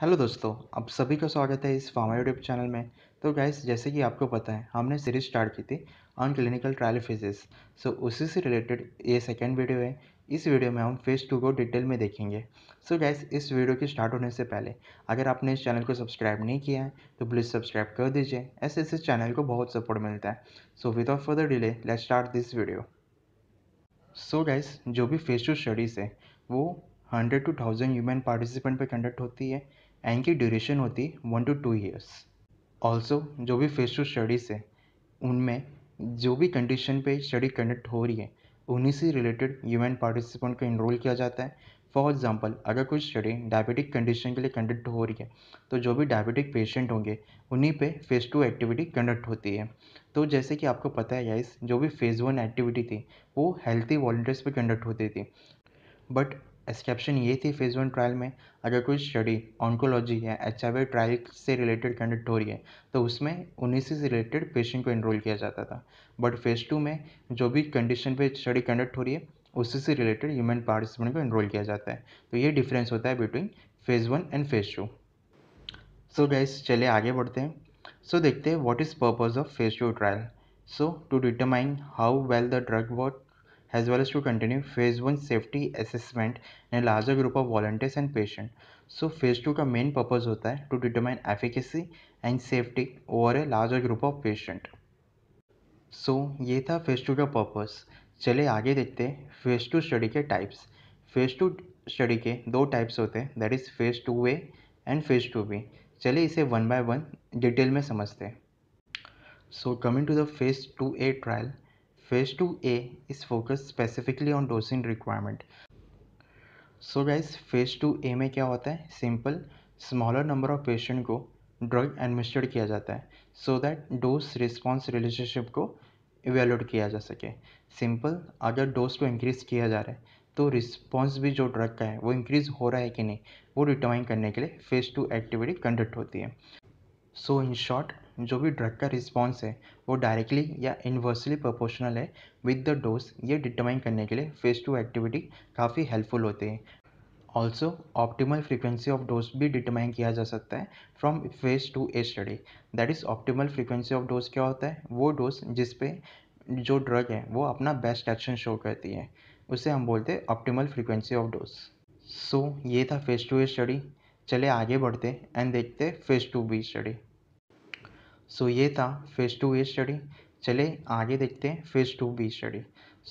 Hello दोस्तों आप सभी का स्वागत है इस फार्मा यूट्यूब चैनल में तो गाइस जैसे कि आपको पता है हमने सीरीज स्टार्ट की थी on clinical trial phases so उसी से रिलेटेड ये सेकेंड वीडियो है इस वीडियो में हम फेज़ टू को डिटेल में देखेंगे सो so गैस इस वीडियो के स्टार्ट होने से पहले अगर आपने इस चैनल को सब्सक्राइब नहीं किया है तो प्लीज़ सब्सक्राइब कर दीजिए ऐसे ऐसे चैनल को बहुत सपोर्ट मिलता है so without further delay let start this video so guys जो भी फेज़ टू स्टडीज़ है वो hundred two thousand human participant पर कंडक्ट होती है एंड की ड्यूरेशन होती one two two years also जो भी फेस टू स्टडीज़ है उनमें जो भी कंडीशन पे स्टडी कंडक्ट हो रही है उन्हीं से रिलेटेड ह्यूमन पार्टिसिपेंट को इनरोल किया जाता है फॉर एग्ज़ाम्पल अगर कोई स्टडी डायबिटिक कंडीशन के लिए कंडक्ट हो रही है तो जो भी डायबिटिक पेशेंट होंगे उन्हीं पे फेज़ टू एक्टिविटी कंडक्ट होती है तो जैसे कि आपको पता है गाइस जो भी फेज़ वन एक्टिविटी थी वो हेल्थी वॉल्टियर्स पे कंडक्ट होती थी बट एक्सेप्शन ये थी फेज़ वन ट्रायल में अगर कोई स्टडी ऑन्कोलॉजी या एच आई ट्रायल से रिलेटेड कंडक्ट हो रही है तो उसमें उन्हीं से रिलेटेड पेशेंट को इनरोल किया जाता था बट फेज़ टू में जो भी कंडीशन पे स्टडी कंडक्ट हो रही है उसी से रिलेटेड ह्यूमन पार्टिसिपेंट को इनरोल किया जाता है तो ये डिफरेंस होता है between phase one and phase two so guys चले आगे बढ़ते हैं सो so, देखते हैं what is purpose of phase two trial so to determine how well the drug what as well as to continue phase 1 safety assessment in a larger group of volunteers and patients. So phase 2 का main purpose होता है to determine efficacy and safety over a larger group of patient. So ये था phase 2 का purpose. चले आगे देखते हैं फेज टू स्टडी के टाइप्स फेज टू स्टडी के दो टाइप्स होते हैं that is phase two A and phase two B चले इसे वन बाय वन डिटेल में समझते हैं so coming to the phase two A trial phase 2a is focused specifically on dosing requirement so guys phase two A में क्या होता है simple smaller number of patient को ड्रग एडमिनिस्टर्ड किया जाता है so that dose response relationship को evaluate किया जा सके सिंपल अगर डोज को इंक्रीज़ किया जा रहा है तो रिस्पॉन्स भी जो ड्रग का है वो इंक्रीज़ हो रहा है कि नहीं वो डिटरमाइन करने के लिए फेज़ टू एक्टिविटी कंडक्ट होती है सो इन शॉर्ट जो भी ड्रग का रिस्पॉन्स है वो डायरेक्टली या इन्वर्सली प्रोपोर्शनल है विद द डोज ये डिटरमाइन करने के लिए फ़ेस टू एक्टिविटी काफ़ी हेल्पफुल होते हैं also optimal frequency of dose भी डिटरमाइन किया जा सकता है from phase two A study that is optimal frequency of dose क्या होता है वो डोज जिसपे जो ड्रग है वो अपना बेस्ट एक्शन शो करती है उसे हम बोलते हैं optimal frequency of dose so ये था फेस टू ए स्टडी चले आगे बढ़ते एंड देखते phase two B study so ये था फेज टू ए स्टडी चले आगे देखते phase two B study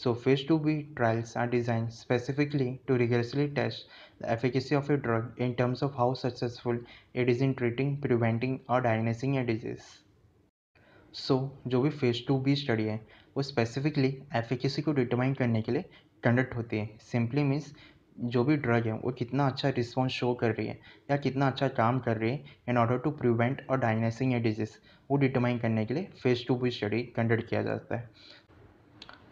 so phase two B trials are designed specifically to rigorously test the efficacy of a drug in terms of how successful it is in treating preventing और diagnosing a disease so जो भी phase two B study है वो specifically efficacy को determine करने के लिए conduct होती है सिंपली मीन्स जो भी ड्रग है वो कितना अच्छा रिस्पॉन्स शो कर रही है या कितना अच्छा काम कर रही है इन ऑर्डर टू प्रिवेंट और डायग्नोसिंग ए डिजीज़ वो डिटरमाइन करने के लिए phase two B study conduct किया जाता है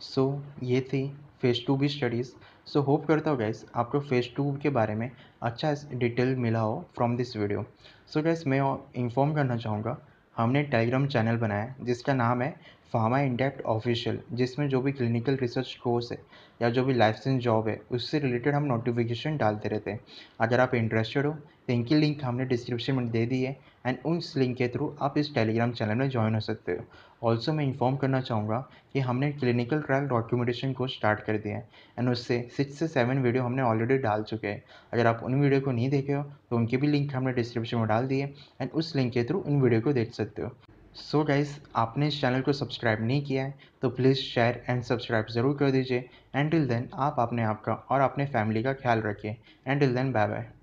सो so, ये थी phase two B studies so hope करता हूँ गैस आपको फ़ेज़ टू के बारे में अच्छा डिटेल मिला हो from this video so guys मैं इन्फॉर्म करना चाहूँगा हमने टेलीग्राम चैनल बनाया जिसका नाम है फार्मा इंडेप्ट ऑफिशियल जिसमें जो भी क्लिनिकल रिसर्च कोर्स है या जो भी लाइसेंस जॉब है उससे रिलेटेड हम नोटिफिकेशन डालते रहते हैं अगर आप इंटरेस्टेड हो तो इनकी लिंक हमने डिस्क्रिप्शन में दे दी है एंड उस लिंक के थ्रू आप इस टेलीग्राम चैनल में ज्वाइन हो सकते हो ऑल्सो मैं इन्फॉर्म करना चाहूँगा कि हमने क्लिनिकल ट्रायल डॉक्यूमेंटेशन को स्टार्ट कर दिया है एंड उससे सिक्स से सेवन वीडियो हमने ऑलरेडी डाल चुके हैं अगर आप उन वीडियो को नहीं देखे हो तो उनके भी लिंक हमने डिस्क्रिप्शन में डाल दिए एंड उस लिंक के थ्रू उन वीडियो को देख सकते हो सो so गाइस आपने इस चैनल को सब्सक्राइब नहीं किया है तो प्लीज़ शेयर एंड सब्सक्राइब ज़रूर कर दीजिए एंड टिल देन आप अपने आप का और अपने फैमिली का ख्याल रखिए and till then bye bye